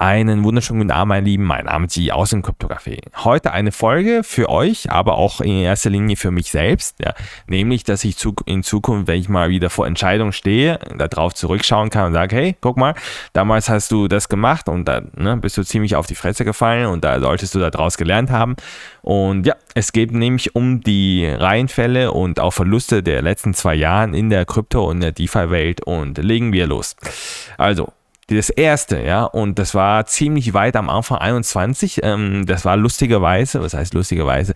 Einen wunderschönen guten Abend, meine Lieben. Mein Name ist Ji aus dem Kryptocafé. Heute eine Folge für euch, aber auch in erster Linie für mich selbst. Ja. Nämlich, dass ich in Zukunft, wenn ich mal wieder vor Entscheidungen stehe, darauf zurückschauen kann und sage, hey, guck mal, damals hast du das gemacht und da ne, bist du ziemlich auf die Fresse gefallen und da solltest du daraus gelernt haben. Und ja, es geht nämlich um die Reihenfälle und auch Verluste der letzten zwei Jahren in der Krypto- und der DeFi-Welt und legen wir los. Also, das erste, ja, und das war ziemlich weit am Anfang 21. Ähm, das war lustigerweise, was heißt lustigerweise,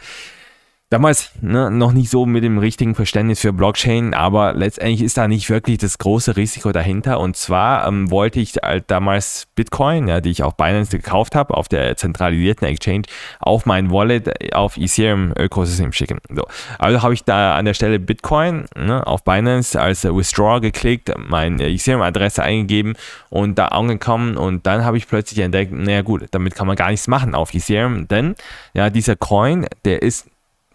damals ne, noch nicht so mit dem richtigen Verständnis für Blockchain, aber letztendlich ist da nicht wirklich das große Risiko dahinter. Und zwar ähm, wollte ich halt damals Bitcoin, ja, die ich auf Binance gekauft habe, auf der zentralisierten Exchange, auf mein Wallet äh, auf Ethereum-Ökosystem schicken. So. Also habe ich da an der Stelle Bitcoin ne, auf Binance als äh, Withdraw geklickt, meine Ethereum-Adresse eingegeben und da angekommen. Und dann habe ich plötzlich entdeckt, naja gut, damit kann man gar nichts machen auf Ethereum, denn ja, dieser Coin, der ist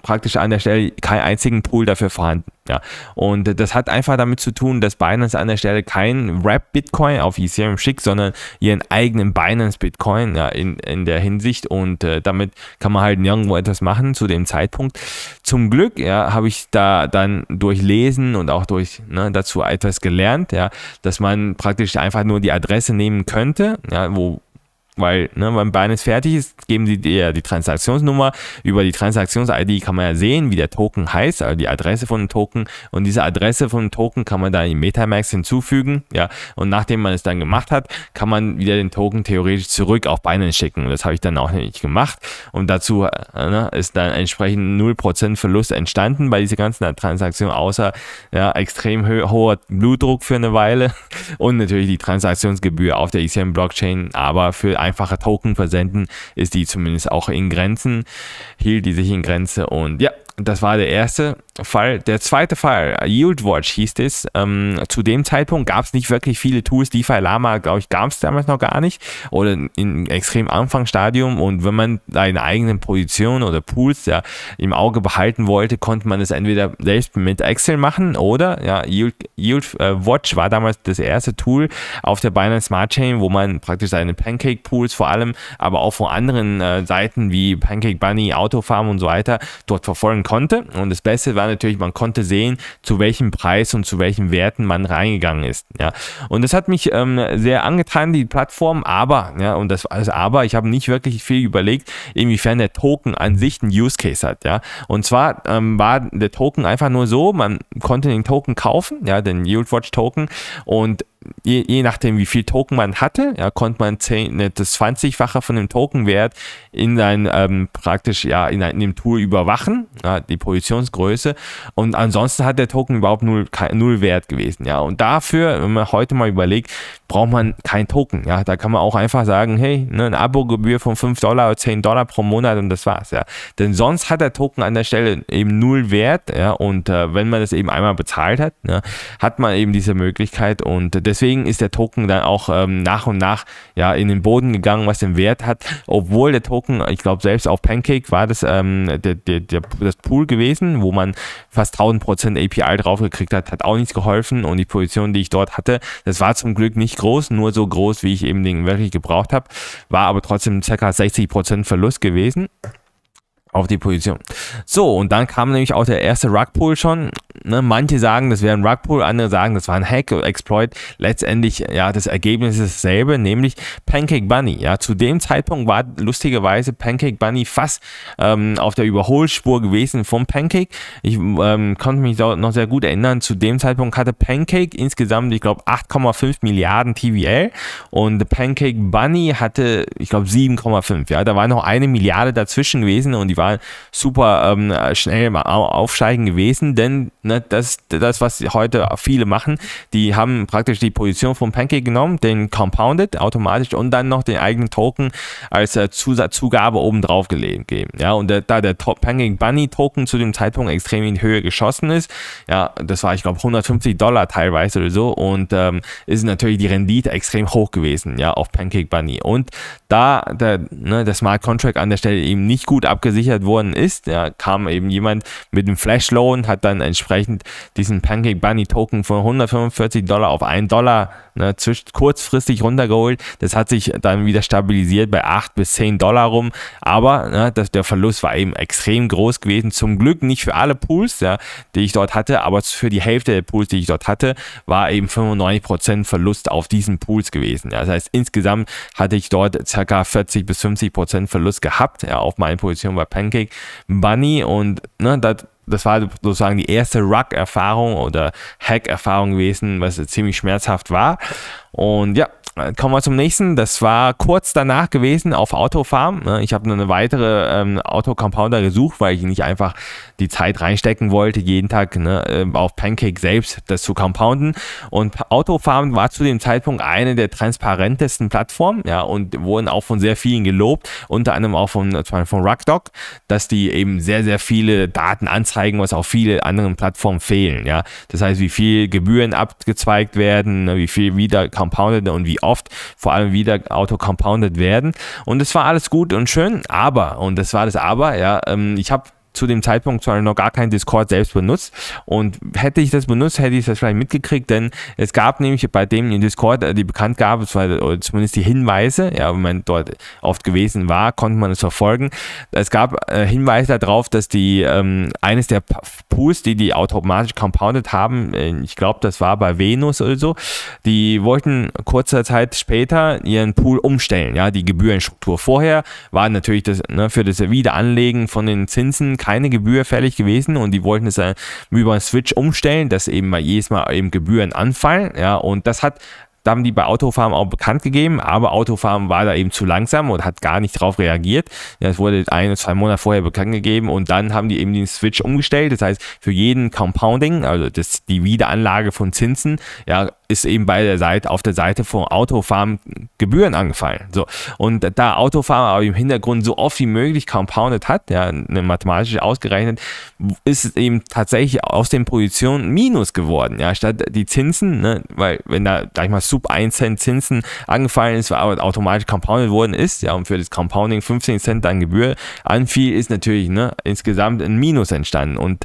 praktisch an der Stelle keinen einzigen Pool dafür vorhanden. Ja. Und das hat einfach damit zu tun, dass Binance an der Stelle kein Rap Bitcoin auf Ethereum schickt, sondern ihren eigenen Binance Bitcoin ja, in, in der Hinsicht. Und äh, damit kann man halt nirgendwo etwas machen zu dem Zeitpunkt. Zum Glück ja, habe ich da dann durch Lesen und auch durch ne, dazu etwas gelernt, ja, dass man praktisch einfach nur die Adresse nehmen könnte, ja, wo weil, ne, wenn Binance fertig ist, geben sie dir die Transaktionsnummer. Über die Transaktions-ID kann man ja sehen, wie der Token heißt, also die Adresse von dem Token. Und diese Adresse von dem Token kann man dann in Metamax hinzufügen. Ja, und nachdem man es dann gemacht hat, kann man wieder den Token theoretisch zurück auf Binance schicken. Und das habe ich dann auch nicht gemacht. Und dazu äh, ne, ist dann entsprechend 0% Verlust entstanden bei dieser ganzen Transaktion, außer ja, extrem hoher Blutdruck für eine Weile und natürlich die Transaktionsgebühr auf der ECM-Blockchain, aber für ein einfache Token versenden, ist die zumindest auch in Grenzen, hielt die sich in Grenze und ja, das war der erste. Fall, der zweite Fall, äh, YieldWatch hieß es. Ähm, zu dem Zeitpunkt gab es nicht wirklich viele Tools. DeFi Lama, glaube ich, gab es damals noch gar nicht oder in extrem Anfangsstadium. Und wenn man seine eigenen Positionen oder Pools ja, im Auge behalten wollte, konnte man es entweder selbst mit Excel machen oder ja, Yield, Yield äh, Watch war damals das erste Tool auf der Binance Smart Chain, wo man praktisch seine Pancake Pools vor allem, aber auch von anderen äh, Seiten wie Pancake Bunny, Autofarm und so weiter dort verfolgen konnte. Und das Beste war natürlich, man konnte sehen, zu welchem Preis und zu welchen Werten man reingegangen ist. Ja. Und das hat mich ähm, sehr angetan, die Plattform, aber, ja, und das alles aber, ich habe nicht wirklich viel überlegt, inwiefern der Token an sich einen Use Case hat. Ja. Und zwar ähm, war der Token einfach nur so, man konnte den Token kaufen, ja, den Yieldwatch Token und je, je, nachdem, wie viel Token man hatte, ja, konnte man 10, ne, das 20-fache von dem Tokenwert in ein ähm, praktisch ja in, in, dem Tool überwachen, ja, die Positionsgröße. Und ansonsten hat der Token überhaupt null, kein, null Wert gewesen. Ja, und dafür, wenn man heute mal überlegt, braucht man kein Token. Ja, da kann man auch einfach sagen, hey, ne, eine Abogebühr von 5 Dollar oder 10 Dollar pro Monat und das war's. Ja, denn sonst hat der Token an der Stelle eben null Wert. Ja, und äh, wenn man das eben einmal bezahlt hat, ne, hat man eben diese Möglichkeit und äh, Deswegen ist der Token dann auch ähm, nach und nach ja, in den Boden gegangen, was den Wert hat, obwohl der Token, ich glaube selbst auf Pancake war das ähm, der, der, der, das Pool gewesen, wo man fast 1000% API draufgekriegt hat, hat auch nichts geholfen und die Position, die ich dort hatte, das war zum Glück nicht groß, nur so groß, wie ich eben den wirklich gebraucht habe, war aber trotzdem ca. 60% Verlust gewesen auf die Position. So, und dann kam nämlich auch der erste Rugpull schon. Ne, manche sagen, das wäre ein Rugpull, andere sagen, das war ein Hack oder Exploit. Letztendlich, ja, das Ergebnis ist dasselbe, nämlich Pancake Bunny. Ja, zu dem Zeitpunkt war lustigerweise Pancake Bunny fast ähm, auf der Überholspur gewesen vom Pancake. Ich ähm, konnte mich noch sehr gut erinnern. Zu dem Zeitpunkt hatte Pancake insgesamt, ich glaube, 8,5 Milliarden TVL und Pancake Bunny hatte, ich glaube, 7,5. Ja, da war noch eine Milliarde dazwischen gewesen und die die waren super ähm, schnell mal aufsteigen gewesen, denn ne, das, das, was heute viele machen, die haben praktisch die Position von Pancake genommen, den Compounded automatisch und dann noch den eigenen Token als äh, Zugabe oben drauf gegeben. Ja, und der, da der Pancake Bunny Token zu dem Zeitpunkt extrem in Höhe geschossen ist, ja, das war, ich glaube, 150 Dollar teilweise oder so und ähm, ist natürlich die Rendite extrem hoch gewesen, ja, auf Pancake Bunny. Und da der, ne, der Smart Contract an der Stelle eben nicht gut abgesichert gesichert worden ist. Da kam eben jemand mit einem Flash Loan, hat dann entsprechend diesen Pancake Bunny Token von 145 Dollar auf 1 Dollar ne, kurzfristig runtergeholt. Das hat sich dann wieder stabilisiert bei 8 bis 10 Dollar rum. Aber ne, das, der Verlust war eben extrem groß gewesen. Zum Glück nicht für alle Pools, ja, die ich dort hatte, aber für die Hälfte der Pools, die ich dort hatte, war eben 95% Verlust auf diesen Pools gewesen. Ja. Das heißt, insgesamt hatte ich dort ca. 40 bis 50% Verlust gehabt ja, auf meinen Positionen bei Pancake Bunny und ne, dat, das war halt sozusagen die erste Rug-Erfahrung oder Hack-Erfahrung gewesen, was ziemlich schmerzhaft war. Und ja, kommen wir zum nächsten. Das war kurz danach gewesen auf Autofarm. Ne, ich habe eine weitere ähm, Autocompounder gesucht, weil ich nicht einfach die Zeit reinstecken wollte, jeden Tag ne, ähm, auf Pancake selbst das zu compounden. Und Autofarm war zu dem Zeitpunkt eine der transparentesten Plattformen, ja, und wurden auch von sehr vielen gelobt, unter anderem auch von, äh, von Ruckdog, dass die eben sehr, sehr viele Daten anzeigen, was auf viele anderen Plattformen fehlen, ja. Das heißt, wie viel Gebühren abgezweigt werden, ne, wie viel wieder compounded und wie oft vor allem wieder auto compounded werden. Und es war alles gut und schön, aber, und das war das Aber, ja, ähm, ich habe zu dem Zeitpunkt zwar noch gar kein Discord selbst benutzt und hätte ich das benutzt, hätte ich das vielleicht mitgekriegt, denn es gab nämlich bei dem in Discord äh, die Bekanntgabe, äh, zumindest die Hinweise, ja, wenn man dort oft gewesen war, konnte man es verfolgen. Es gab äh, Hinweise darauf, dass die ähm, eines der Pools, die die automatisch compounded haben, ich glaube, das war bei Venus oder so, die wollten kurzer Zeit später ihren Pool umstellen, ja, die Gebührenstruktur. Vorher war natürlich das ne, für das Wiederanlegen von den Zinsen keine Gebühr fällig gewesen und die wollten es äh, über einen Switch umstellen, dass eben mal jedes Mal eben Gebühren anfallen. Ja, und das hat da haben die bei Autofarm auch bekannt gegeben, aber Autofarm war da eben zu langsam und hat gar nicht drauf reagiert. Das wurde ein oder zwei Monate vorher bekannt gegeben und dann haben die eben den Switch umgestellt. Das heißt, für jeden Compounding, also das, die Wiederanlage von Zinsen, ja, ist eben bei der Seite, auf der Seite von Autofarm Gebühren angefallen. So. Und da Autofarm aber im Hintergrund so oft wie möglich compounded hat, ja, ne, mathematisch ausgerechnet, ist es eben tatsächlich aus den Positionen Minus geworden, ja, statt die Zinsen, ne, weil wenn da, sag ich mal, sub 1 Cent Zinsen angefallen ist, aber automatisch compounded worden ist, ja, und für das Compounding 15 Cent an Gebühr anfiel, ist natürlich, ne, insgesamt ein Minus entstanden. Und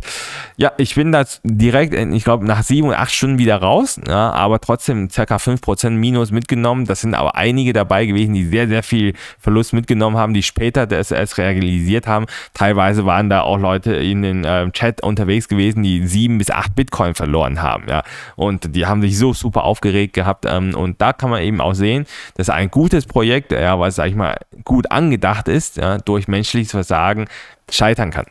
ja, ich bin da direkt, ich glaube, nach sieben oder acht Stunden wieder raus, ja, aber aber trotzdem ca. 5% Minus mitgenommen. Das sind aber einige dabei gewesen, die sehr, sehr viel Verlust mitgenommen haben, die später das erst realisiert haben. Teilweise waren da auch Leute in den äh, Chat unterwegs gewesen, die 7 bis 8 Bitcoin verloren haben. Ja. Und die haben sich so super aufgeregt gehabt. Ähm, und da kann man eben auch sehen, dass ein gutes Projekt, ja, was, sag ich mal, gut angedacht ist, ja, durch menschliches Versagen, scheitern kann.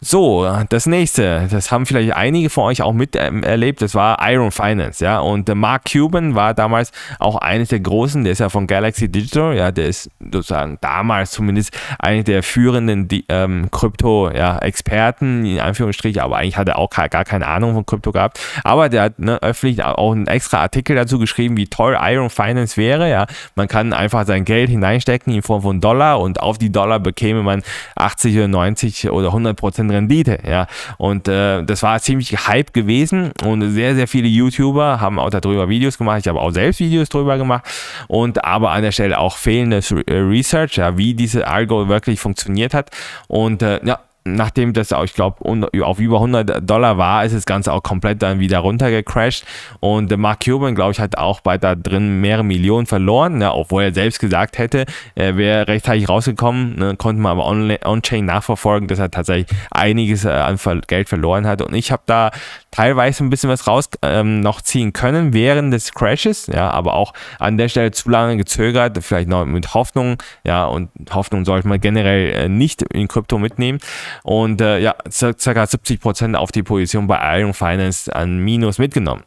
So, das nächste, das haben vielleicht einige von euch auch miterlebt, das war Iron Finance, ja, und äh, Mark Cuban war damals auch eines der Großen, der ist ja von Galaxy Digital, ja, der ist sozusagen damals zumindest einer der führenden ähm, Krypto-Experten, ja, in Anführungsstrichen, aber eigentlich hat er auch gar keine Ahnung von Krypto gehabt, aber der hat ne, öffentlich auch einen extra Artikel dazu geschrieben, wie toll Iron Finance wäre, ja, man kann einfach sein Geld hineinstecken in Form von Dollar und auf die Dollar bekäme man 80 oder 90 90 oder 100 Prozent Rendite. Ja? Und äh, das war ziemlich Hype gewesen und sehr, sehr viele YouTuber haben auch darüber Videos gemacht. Ich habe auch selbst Videos darüber gemacht und aber an der Stelle auch fehlendes äh, Research, ja, wie diese Algo wirklich funktioniert hat. Und äh, ja, nachdem das auch, ich glaube, auf über 100 Dollar war, ist das Ganze auch komplett dann wieder runtergecrashed. Und Mark Cuban, glaube ich, hat auch bei da drin mehrere Millionen verloren, ne, obwohl er selbst gesagt hätte, er wäre rechtzeitig rausgekommen. Ne, konnte man aber on-chain on nachverfolgen, dass er tatsächlich einiges äh, an Geld verloren hat. Und ich habe da teilweise ein bisschen was raus ähm, noch ziehen können während des Crashes, ja, aber auch an der Stelle zu lange gezögert, vielleicht noch mit Hoffnung, ja, und Hoffnung sollte man generell äh, nicht in Krypto mitnehmen und äh, ja, ca. 70 auf die Position bei Iron Finance an Minus mitgenommen.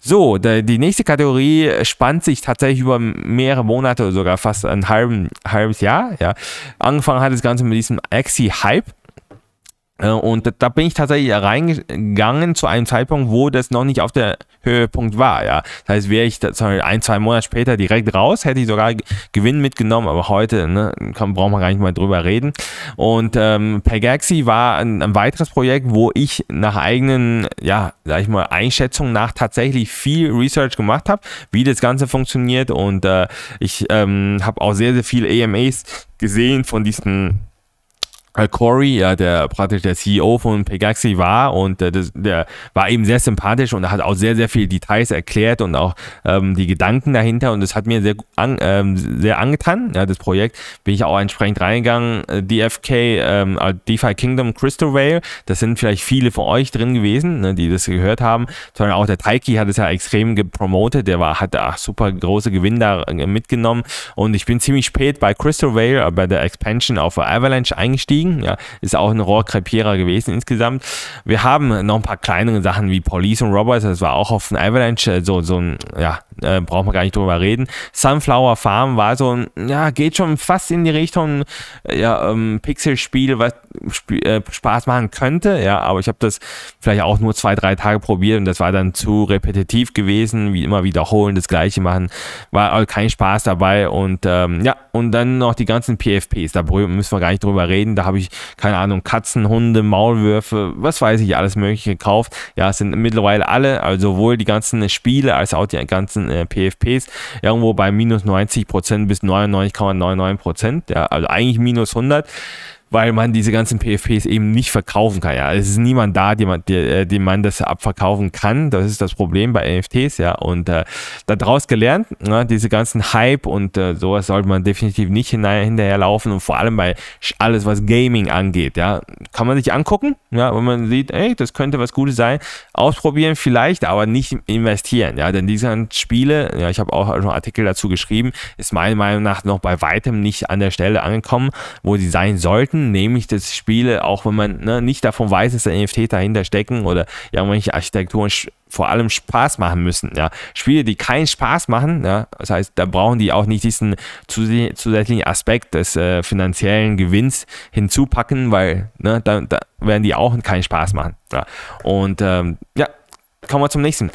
So, der, die nächste Kategorie spannt sich tatsächlich über mehrere Monate oder sogar fast ein halben, halbes Jahr. Ja. Angefangen hat das Ganze mit diesem Axie-Hype. Äh, und da bin ich tatsächlich reingegangen zu einem Zeitpunkt, wo das noch nicht auf der Höhepunkt war. Ja. Das heißt, wäre ich ein, zwei Monate später direkt raus, hätte ich sogar Gewinn mitgenommen, aber heute ne, brauchen wir gar nicht mal drüber reden. Und ähm, Pagaxi war ein, ein, weiteres Projekt, wo ich nach eigenen, ja, sag ich mal, Einschätzungen nach tatsächlich viel Research gemacht habe, wie das Ganze funktioniert. Und äh, ich ähm, habe auch sehr, sehr viele EMAs gesehen von diesen Corey, ja, der praktisch der CEO von Pegaxi war und äh, das, der war eben sehr sympathisch und hat auch sehr, sehr viele Details erklärt und auch ähm, die Gedanken dahinter und das hat mir sehr, an, ähm, sehr angetan, ja, das Projekt. Bin ich auch entsprechend reingegangen. Äh, DFK, ähm, DeFi Kingdom, Crystal Rail, das sind vielleicht viele von euch drin gewesen, ne, die das gehört haben, sondern auch der Taiki hat es ja extrem gepromotet, der war, hat ach, super große Gewinn da äh, mitgenommen und ich bin ziemlich spät bei Crystal Rail, äh, bei der Expansion auf Avalanche eingestiegen King, ja, ist auch ein Rohrkrepierer gewesen insgesamt. Wir haben noch ein paar kleinere Sachen wie Police und Robots, das war auch auf dem Avalanche, so, so ein, ja, äh, braucht man gar nicht drüber reden. Sunflower Farm war so ein, ja, geht schon fast in die Richtung, äh, ja, ähm, Pixel-Spiel, was Sp äh, Spaß machen könnte, ja, aber ich habe das vielleicht auch nur zwei, drei Tage probiert und das war dann zu repetitiv gewesen, wie immer wiederholen, das Gleiche machen, war also kein Spaß dabei und ähm, ja, und dann noch die ganzen PFPs, da müssen wir gar nicht drüber reden, da habe ich, keine Ahnung, Katzen, Hunde, Maulwürfe, was weiß ich, alles mögliche gekauft, ja, es sind mittlerweile alle, also sowohl die ganzen Spiele als auch die ganzen äh, PFPs irgendwo bei minus 90 bis 99,99 ,99%, ja, also eigentlich minus 100 weil man diese ganzen PFPs eben nicht verkaufen kann. Ja, es ist niemand da, dem man, äh, dem man das abverkaufen kann. Das ist das Problem bei NFTs. Ja, und äh, daraus gelernt, ne, diese ganzen Hype und äh, sowas sollte man definitiv nicht hinein, hinterherlaufen und vor allem bei alles, was Gaming angeht. Ja, kann man sich angucken. Ja, wenn man sieht, ey, das könnte was Gutes sein, ausprobieren vielleicht, aber nicht investieren. Ja, denn diese Spiele, ja, ich habe auch schon Artikel dazu geschrieben, ist meiner Meinung nach noch bei weitem nicht an der Stelle angekommen, wo sie sein sollten nämlich dass Spiele, auch wenn man ne, nicht davon weiß, dass der NFT dahinter stecken oder irgendwelche Architekturen vor allem Spaß machen müssen. Ja. Spiele, die keinen Spaß machen, ja, das heißt, da brauchen die auch nicht diesen zusätzlichen Aspekt des äh, finanziellen Gewinns hinzupacken, weil ne, da, da, werden die auch keinen Spaß machen. Ja. Und ähm, ja, kommen wir zum nächsten.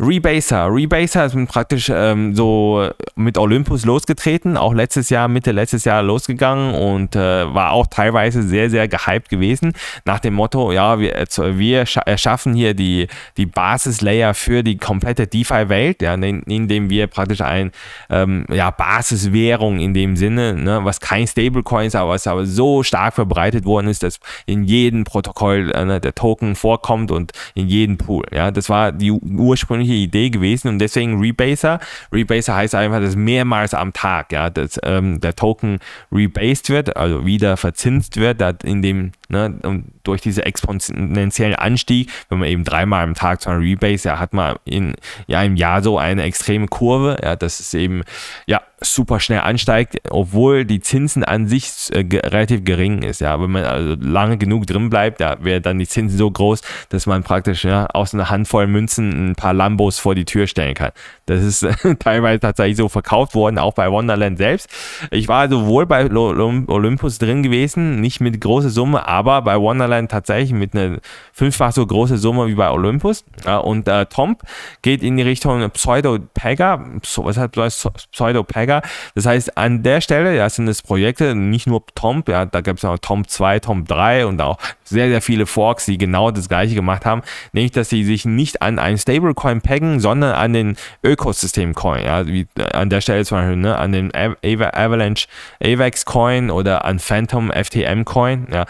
Rebaser. Rebaser ist praktisch ähm, so mit Olympus losgetreten, auch letztes Jahr, Mitte letztes Jahr losgegangen und äh, war auch teilweise sehr, sehr gehypt gewesen. Nach dem Motto, ja, wir, äh, wir äh, schaffen hier die, die Basis-Layer für die komplette DeFi-Welt, ja, indem wir praktisch ein ähm, ja, Basiswährung in dem Sinne, ne, was kein Stablecoin ist, aber was aber so stark verbreitet worden ist, dass in jedem Protokoll äh, ne, der Token vorkommt und in jedem Pool. Ja, das war die ursprüngliche ursprüngliche Idee gewesen und deswegen Rebaser. Rebaser heißt einfach, dass mehrmals am Tag ja, dass, ähm, der Token rebased wird, also wieder verzinst wird, indem Ne? Und durch diesen exponentiellen Anstieg, wenn man eben dreimal am Tag zu einer Rebase, ja, hat man in ja, im Jahr so eine extreme Kurve, ja, dass es eben ja, super schnell ansteigt, obwohl die Zinsen an sich äh, relativ gering ist. Ja. Wenn man also lange genug drin bleibt, da ja, wäre dann die Zinsen so groß, dass man praktisch ja, aus einer Handvoll Münzen ein paar Lambos vor die Tür stellen kann. Das ist teilweise tatsächlich so verkauft worden, auch bei Wonderland selbst. Ich war sowohl bei Olympus drin gewesen, nicht mit großer Summe, aber bei Wonderland tatsächlich mit einer fünffach so großen Summe wie bei Olympus. Und äh, Tomp geht in die Richtung Pseudo-Pagger. Was heißt Pseudo-Pagger? Das heißt, an der Stelle, ja, sind es Projekte, nicht nur Tom, ja, da gibt es auch Tom 2, Tom 3 und auch sehr, sehr viele Forks, die genau das gleiche gemacht haben, nämlich dass sie sich nicht an einen Stablecoin peggen, sondern an den Ökosystem-Coin. Ja, wie äh, an der Stelle zum Beispiel ne, an den Avalanche AVAX-Coin oder an Phantom FTM-Coin. Ja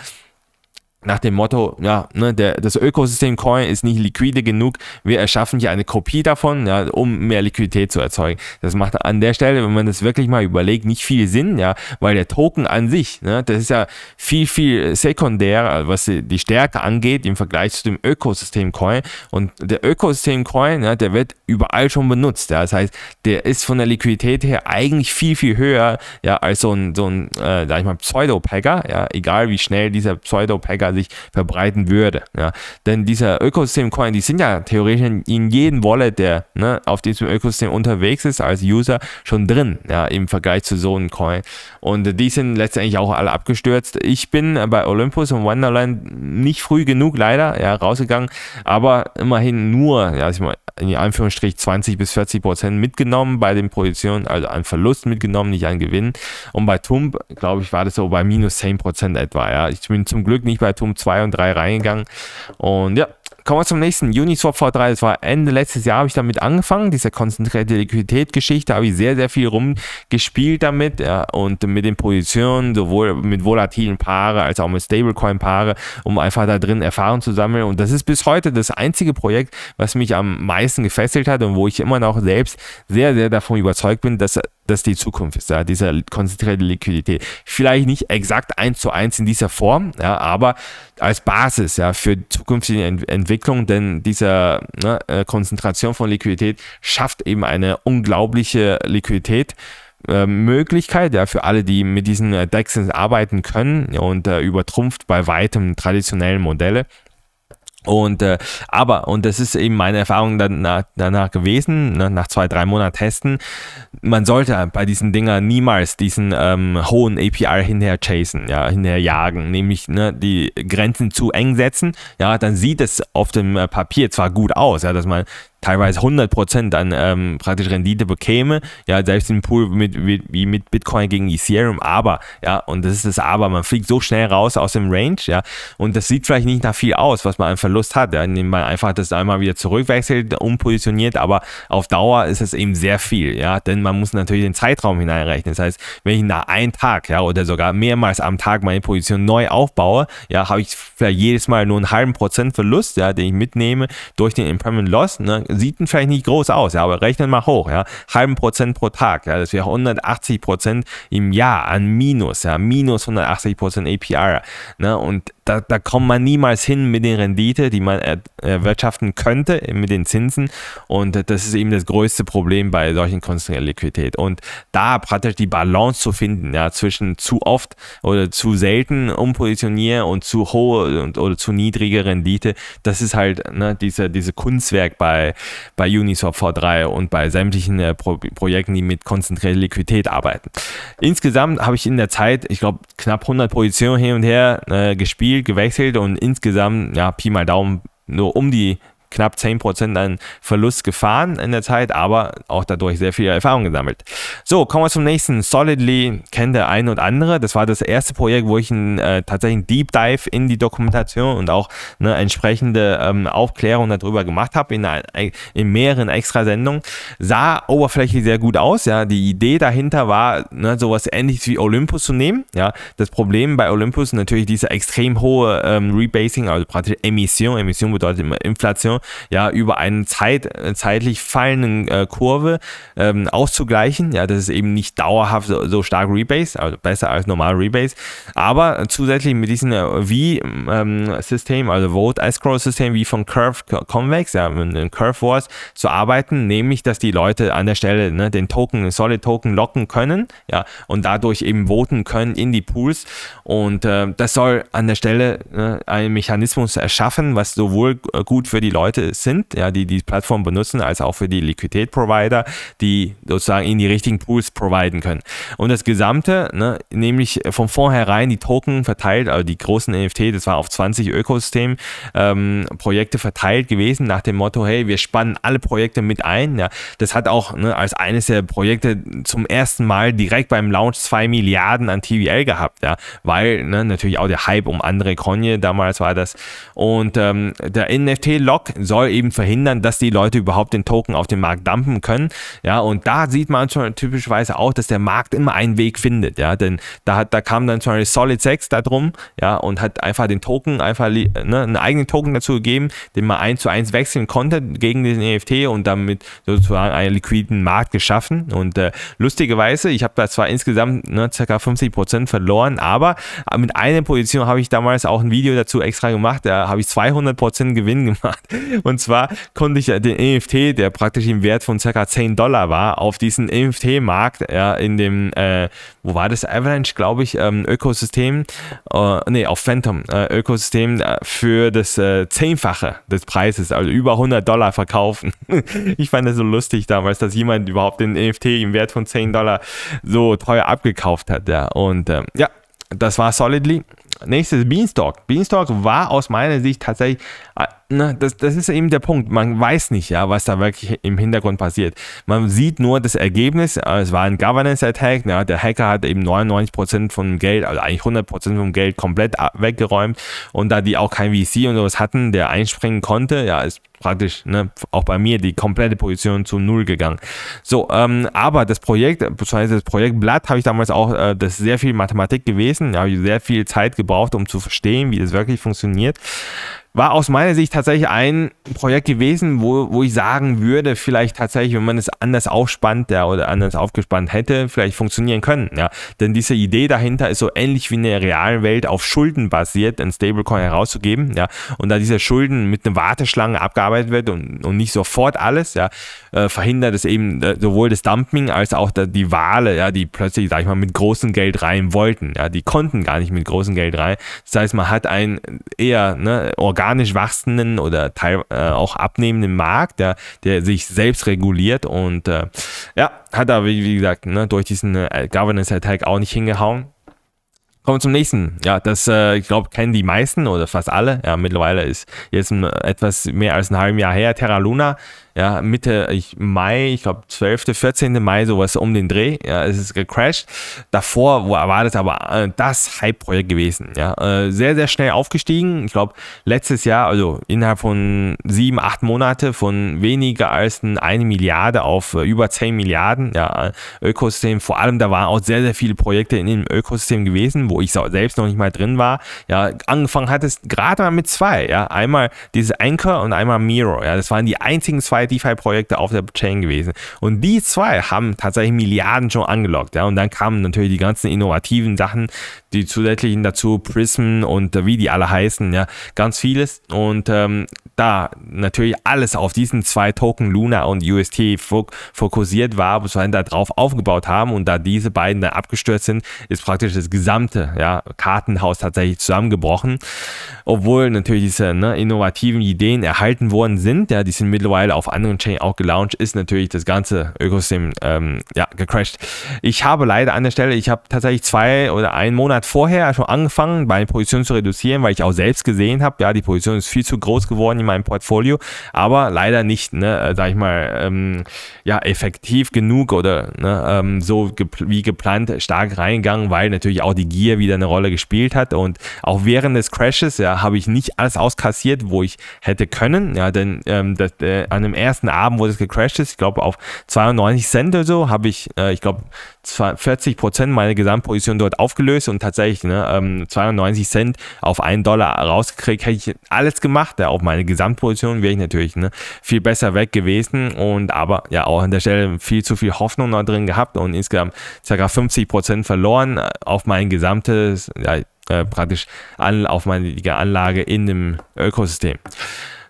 nach dem Motto, ja, ne, der, das Ökosystem Coin ist nicht liquide genug, wir erschaffen hier eine Kopie davon, ja, um mehr Liquidität zu erzeugen. Das macht an der Stelle, wenn man das wirklich mal überlegt, nicht viel Sinn, ja, weil der Token an sich, ne, das ist ja viel, viel sekundär, was die Stärke angeht im Vergleich zu dem Ökosystem Coin. Und der Ökosystem Coin, ja, der wird überall schon benutzt. Ja. Das heißt, der ist von der Liquidität her eigentlich viel, viel höher, ja, als so ein, so ein äh, sag ich mal, Pseudo-Packer, ja, egal wie schnell dieser Pseudo-Packer sich verbreiten würde. Ja. Denn diese Ökosystem-Coin, die sind ja theoretisch in jedem Wallet, der ne, auf diesem Ökosystem unterwegs ist, als User schon drin, ja, im Vergleich zu so einem Coin. Und die sind letztendlich auch alle abgestürzt. Ich bin bei Olympus und Wonderland nicht früh genug leider ja, rausgegangen, aber immerhin nur, ja, ich meine, in Anführungsstrich 20 bis 40 Prozent mitgenommen bei den Positionen, also an Verlust mitgenommen, nicht an Gewinn. Und bei Tump, glaube ich, war das so bei minus 10 Prozent etwa. Ja. Ich bin zum Glück nicht bei Tump 2 und 3 reingegangen. Und ja, Kommen wir zum nächsten. Uniswap V3. Das war Ende letztes Jahr, habe ich damit angefangen. Diese konzentrierte Liquidität-Geschichte habe ich sehr, sehr viel rumgespielt damit ja, und mit den Positionen, sowohl mit volatilen Paare als auch mit Stablecoin-Paare, um einfach da drin Erfahrung zu sammeln. Und das ist bis heute das einzige Projekt, was mich am meisten gefesselt hat und wo ich immer noch selbst sehr, sehr davon überzeugt bin, dass dass die Zukunft ist, ja, diese konzentrierte Liquidität. Vielleicht nicht exakt eins zu eins in dieser Form, ja, aber als Basis ja, für zukünftige Ent Entwicklung, denn diese ne, äh, Konzentration von Liquidität schafft eben eine unglaubliche Liquidität. Ähm, Möglichkeit ja, für alle, die mit diesen äh, arbeiten können und äh, übertrumpft bei weitem traditionellen Modelle. Und äh, aber, und das ist eben meine Erfahrung danach, danach gewesen, ne, nach zwei, drei Monaten testen, man sollte bei diesen Dinger niemals diesen ähm, hohen APR hinterher chasen, ja, hinterher jagen, nämlich ne, die Grenzen zu eng setzen, ja, dann sieht es auf dem äh, Papier zwar gut aus, ja, dass man teilweise 100% an ähm, praktisch Rendite bekäme, ja, selbst im Pool mit, mit, wie mit Bitcoin gegen Ethereum, aber, ja, und das ist das Aber, man fliegt so schnell raus aus dem Range, ja, und das sieht vielleicht nicht nach viel aus, was man an Verlust hat, ja, indem man einfach das einmal wieder zurückwechselt, umpositioniert, aber auf Dauer ist es eben sehr viel, ja, denn man muss natürlich den Zeitraum hineinrechnen, das heißt, wenn ich nach einem Tag, ja, oder sogar mehrmals am Tag meine Position neu aufbaue, ja, habe ich vielleicht jedes Mal nur einen halben Prozent Verlust, ja, den ich mitnehme durch den Impairment Loss, ne, sieht vielleicht nicht groß aus, ja, aber rechnen mal hoch, ja, halben Prozent pro Tag, ja, das wäre 180 Prozent im Jahr an Minus, ja, minus 180 Prozent APR, ne, und da, da kommt man niemals hin mit den Rendite, die man erwirtschaften könnte, mit den Zinsen. Und das ist eben das größte Problem bei solchen Konstruktionen der Liquidität. Und da praktisch die Balance zu finden, ja, zwischen zu oft oder zu selten umpositionieren und zu hohe und, oder zu niedrige Rendite, das ist halt ne, diese, diese Kunstwerk bei, bei Uniswap V3 und bei sämtlichen äh, Pro Projekten, die mit konzentrierter Liquidität arbeiten. Insgesamt habe ich in der Zeit, ich glaube, knapp 100 Positionen hin und her äh, gespielt gewechselt und insgesamt, ja, Pi mal Daumen, nur um die knapp 10% an Verlust gefahren in der Zeit, aber auch dadurch sehr viel Erfahrung gesammelt. So, kommen wir zum nächsten. Solidly kennt der eine und andere. Das war das erste Projekt, wo ich einen äh, tatsächlichen Deep Dive in die Dokumentation und auch eine entsprechende ähm, Aufklärung darüber gemacht habe in, in mehreren Extrasendungen. Sah oberflächlich sehr gut aus. Ja, die Idee dahinter war, ne, sowas ähnliches wie Olympus zu nehmen. Ja, das Problem bei Olympus natürlich diese extrem hohe ähm, Rebasing, also praktisch Emission. Emission bedeutet immer Inflation ja, über einen Zeit, äh, zeitlich fallenden äh, Kurve ähm, auszugleichen, ja, dass es eben nicht dauerhaft so, so, stark rebase, also besser als normal rebase, aber zusätzlich mit diesem äh, V-System, ähm, also Vote as System, wie von Curve Convex, ja, in Curve Wars zu arbeiten, nämlich, dass die Leute an der Stelle ne, den Token, den Solid Token locken können, ja, und dadurch eben voten können in die Pools und äh, das soll an der Stelle ne, einen Mechanismus erschaffen, was sowohl äh, gut für die Leute Leute sind, ja, die die Plattform benutzen, als auch für die Liquidität-Provider, die sozusagen in die richtigen Pools providen können. Und das Gesamte, ne, nämlich von vornherein die Token verteilt, also die großen NFT, das war auf 20 Ökosystem ähm, Projekte verteilt gewesen, nach dem Motto, hey, wir spannen alle Projekte mit ein. Ja. Das hat auch ne, als eines der Projekte zum ersten Mal direkt beim Launch 2 Milliarden an TVL gehabt, ja, weil ne, natürlich auch der Hype um andere Konje damals war das. Und ähm, der NFT-Log soll eben verhindern, dass die Leute überhaupt den Token auf den Markt dumpen können. Ja, und da sieht man schon typischerweise auch, dass der Markt immer einen Weg findet. Ja, denn da hat, da kam dann zum Beispiel Solid 6 da drum, ja, und hat einfach den Token, einfach ne, einen eigenen Token dazu gegeben, den man eins zu eins wechseln konnte gegen den EFT und damit sozusagen einen liquiden Markt geschaffen. Und äh, lustigerweise, ich habe da zwar insgesamt ne, ca. 50% verloren, aber äh, mit einer Position habe ich damals auch ein Video dazu extra gemacht, da habe ich 200% Gewinn gemacht. Und zwar konnte ich äh, den NFT, der praktisch im Wert von ca. 10 Dollar war, auf diesen NFT-Markt ja, in dem, äh, wo war das, Avalanche, glaube ich, ähm, Ökosystem, äh, nee, auf Phantom, äh, Ökosystem äh, für das äh, Zehnfache des Preises, also über 100 Dollar verkaufen. ich fand das so lustig damals, dass jemand überhaupt den NFT im Wert von 10 Dollar so teuer abgekauft hat. Ja. Und ähm, ja, das war Solidly nächstes Beanstalk. Beanstalk war aus meiner Sicht tatsächlich, ah, na, das, das ist eben der Punkt. Man weiß nicht, ja, was da wirklich im Hintergrund passiert. Man sieht nur das Ergebnis. Ah, es war ein Governance-Attack. Ja, der Hacker hat eben 99% vom Geld, also eigentlich 100% vom Geld komplett weggeräumt. Und da die auch kein VC und sowas hatten, der einspringen konnte, ja, ist praktisch ne, auch bei mir die komplette Position zu Null gegangen. So, ähm, aber das Projekt, beziehungsweise das Projekt Blatt habe ich damals auch, äh, das ist sehr viel Mathematik gewesen, da habe ich sehr viel Zeit gebraucht braucht, um zu verstehen, wie das wirklich funktioniert war aus meiner Sicht tatsächlich ein Projekt gewesen, wo, wo ich sagen würde, vielleicht tatsächlich, wenn man es anders aufspannt ja, oder anders aufgespannt hätte, vielleicht funktionieren können. Ja. Denn diese Idee dahinter ist so ähnlich wie in der realen Welt auf Schulden basiert, ein Stablecoin herauszugeben. Ja. Und da diese Schulden mit einer Warteschlange abgearbeitet wird und, und nicht sofort alles, ja, äh, verhindert es eben äh, sowohl das Dumping als auch da, die Wale, ja, die plötzlich, sag ich mal, mit großem Geld rein wollten. Ja. Die konnten gar nicht mit großem Geld rein. Das heißt, man hat ein eher ne, Organ organisch wachsenden oder teil, äh, auch abnehmenden Markt, der, der sich selbst reguliert und äh, ja, hat da, wie, wie gesagt, ne, durch diesen äh, Governance-Attack auch nicht hingehauen. Kommen wir zum nächsten. Ja, das, äh, ich glaube, kennen die meisten oder fast alle. Ja, mittlerweile ist jetzt etwas mehr als ein halbes Jahr her. Terra Luna ja, Mitte ich, Mai, ich glaube 12., 14. Mai, sowas um den Dreh, ja, es ist gecrashed. Davor war das aber äh, das Hype-Projekt gewesen, ja, äh, sehr, sehr schnell aufgestiegen. Ich glaube, letztes Jahr, also innerhalb von sieben, acht Monate von weniger als eine Milliarde auf äh, über 10 Milliarden, ja, Ökosystem, vor allem da waren auch sehr, sehr viele Projekte in dem Ökosystem gewesen, wo ich selbst noch nicht mal drin war, ja, angefangen hat es gerade mal mit zwei, ja, einmal dieses Anchor und einmal Miro, ja, das waren die einzigen zwei DeFi-Projekte auf der Chain gewesen. Und die zwei haben tatsächlich Milliarden schon angelockt. Ja? Und dann kamen natürlich die ganzen innovativen Sachen, die zusätzlichen dazu, Prism und wie die alle heißen, ja, ganz vieles. Und ähm, da natürlich alles auf diesen zwei Token Luna und UST fokussiert war, da drauf aufgebaut haben und da diese beiden dann abgestürzt sind, ist praktisch das gesamte ja, Kartenhaus tatsächlich zusammengebrochen. Obwohl natürlich diese ne, innovativen Ideen erhalten worden sind, ja, die sind mittlerweile auf anderen Chains auch gelauncht, ist natürlich das ganze Ökosystem ähm, ja, gecrashed. Ich habe leider an der Stelle, ich habe tatsächlich zwei oder einen Monat vorher schon angefangen, meine Position zu reduzieren, weil ich auch selbst gesehen habe, ja, die Position ist viel zu groß geworden meinem Portfolio, aber leider nicht, ne, äh, sag ich mal, ähm, ja, effektiv genug oder ne, ähm, so gepl wie geplant stark reingegangen, weil natürlich auch die Gier wieder eine Rolle gespielt hat und auch während des Crashes, ja, habe ich nicht alles auskassiert, wo ich hätte können, ja, denn ähm, das, äh, an dem ersten Abend, wo das gecrashed ist, ich glaube auf 92 Cent oder so, habe ich, äh, ich glaube, 40 Prozent meiner Gesamtposition dort aufgelöst und tatsächlich ne, ähm, 92 Cent auf einen Dollar rausgekriegt, hätte ich alles gemacht, ja, auf meine Gesamtposition Gesamtposition wäre ich natürlich ne, viel besser weg gewesen und aber ja auch an der Stelle viel zu viel Hoffnung noch drin gehabt und insgesamt ca. 50% verloren äh, auf mein gesamtes, ja, äh, praktisch an, auf meine Anlage in dem Ökosystem.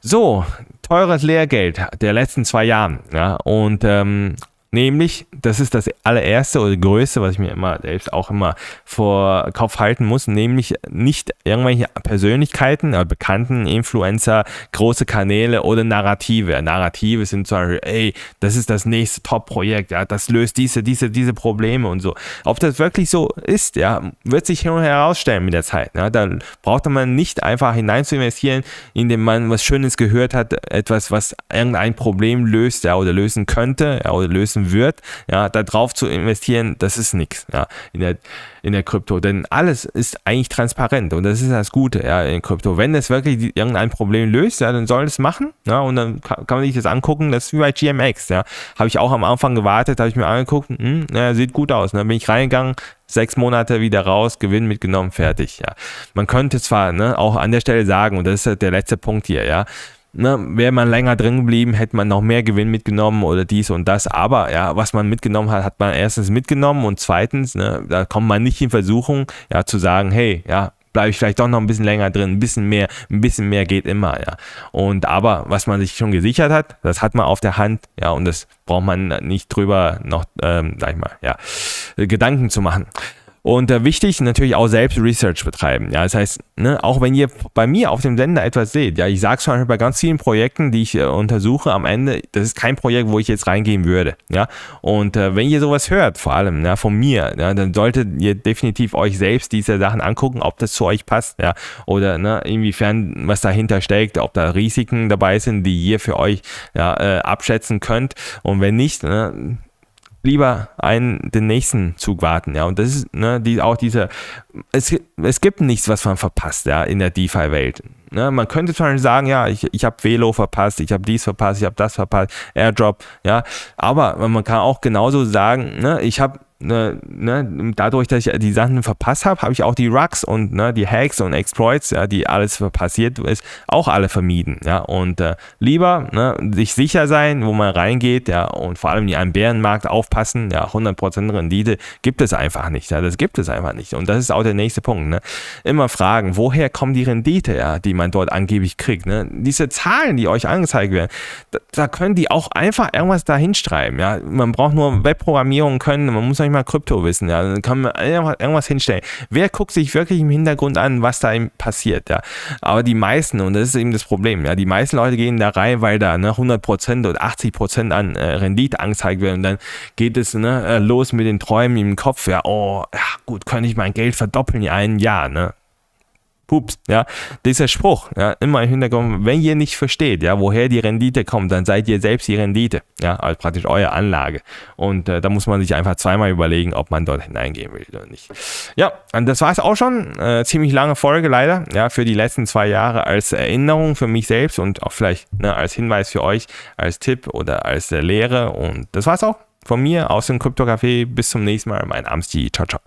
So, teures Lehrgeld der letzten zwei Jahre Ja, und ähm, Nämlich, das ist das allererste oder größte, was ich mir immer selbst auch immer vor Kopf halten muss, nämlich nicht irgendwelche Persönlichkeiten, oder bekannten Influencer, große Kanäle oder Narrative. Narrative sind zum Beispiel, ey, das ist das nächste Top-Projekt, ja, das löst diese, diese, diese Probleme und so. Ob das wirklich so ist, ja, wird sich herausstellen mit der Zeit. Ne? Da braucht man nicht einfach hinein zu investieren, indem man was Schönes gehört hat, etwas, was irgendein Problem löst, ja, oder lösen könnte, ja, oder lösen wachsen wird, ja, da drauf zu investieren, das ist nichts, ja, in der, in der Krypto. Denn alles ist eigentlich transparent und das ist das Gute, ja, in Krypto. Wenn es wirklich irgendein Problem löst, ja, dann soll es machen, ja, und dann kann, kann, man sich das angucken, das ist wie bei GMX, ja. Habe ich auch am Anfang gewartet, habe ich mir angeguckt, hm, naja, sieht gut aus. Und ne? dann bin ich reingegangen, sechs Monate wieder raus, Gewinn mitgenommen, fertig, ja. Man könnte zwar, ne, auch an der Stelle sagen, und das ist der letzte Punkt hier, ja, ne, wäre man länger drin geblieben, hätte man noch mehr Gewinn mitgenommen oder dies und das. Aber ja, was man mitgenommen hat, hat man erstens mitgenommen und zweitens, ne, da kommt man nicht in Versuchung, ja, zu sagen, hey, ja, bleibe ich vielleicht doch noch ein bisschen länger drin, ein bisschen mehr, ein bisschen mehr geht immer, ja. Und aber was man sich schon gesichert hat, das hat man auf der Hand, ja, und das braucht man nicht drüber noch, ähm, sag ich mal, ja, Gedanken zu machen. Und äh, wichtig natürlich auch selbst Research betreiben. Ja, das heißt, ne, auch wenn ihr bei mir auf dem Sender etwas seht, ja, ich sage zum Beispiel bei ganz vielen Projekten, die ich äh, untersuche, am Ende, das ist kein Projekt, wo ich jetzt reingehen würde. Ja, und äh, wenn ihr sowas hört, vor allem ja, von mir, ja, dann solltet ihr definitiv euch selbst diese Sachen angucken, ob das zu euch passt, ja, oder ne, inwiefern was dahinter steckt, ob da Risiken dabei sind, die ihr für euch ja, äh, abschätzen könnt. Und wenn nicht, ne, lieber einen, den nächsten Zug warten, ja. Und das ist, ne, die, auch diese, es, es gibt nichts, was man verpasst, ja, in der DeFi-Welt. Ne, man könnte zum Beispiel sagen, ja, ich, ich habe Velo verpasst, ich habe dies verpasst, ich habe das verpasst, Airdrop, ja. Aber man kann auch genauso sagen, ne, ich habe Ne, ne, dadurch, dass ich die Sachen verpasst habe, habe ich auch die Rugs und ne, die Hacks und Exploits, ja, die alles passiert ist, auch alle vermieden. Ja, und äh, lieber ne, sich sicher sein, wo man reingeht, ja, und vor allem in einem Bärenmarkt aufpassen. Ja, 100% Rendite gibt es einfach nicht. Ja, das gibt es einfach nicht. Und das ist auch der nächste Punkt. Ne? Immer fragen, woher kommt die Rendite, ja, die man dort angeblich kriegt. Ne? Diese Zahlen, die euch angezeigt werden, da, da können die auch einfach irgendwas dahinschreiben. Ja, man braucht nur Webprogrammierung können, man muss nicht ich mal Kryptowissen, ja. Dann kann man irgendwas hinstellen. Wer guckt sich wirklich im Hintergrund an, was da eben passiert, ja? Aber die meisten, und das ist eben das Problem, ja, die meisten Leute gehen da rein, weil da ne, 100% oder 80% an äh, Rendite angezeigt werden. Und dann geht es ne, äh, los mit den Träumen im Kopf, ja, oh, ja, gut, könnte ich mein Geld verdoppeln in einem Jahr, ne? Pups, ja, dieser Spruch, ja, immer im Hintergrund, wenn ihr nicht versteht, ja, woher die Rendite kommt, dann seid ihr selbst die Rendite, ja, also praktisch eure Anlage. Und äh, da muss man sich einfach zweimal überlegen, ob man dort hineingehen will oder nicht. Ja, und das war es auch schon. Äh, ziemlich lange Folge leider, ja, für die letzten zwei Jahre als Erinnerung für mich selbst und auch vielleicht ne, als Hinweis für euch, als Tipp oder als äh, Lehre. Und das war's auch von mir aus dem Kryptocafé. Bis zum nächsten Mal. Mein Amsti. Ciao, ciao.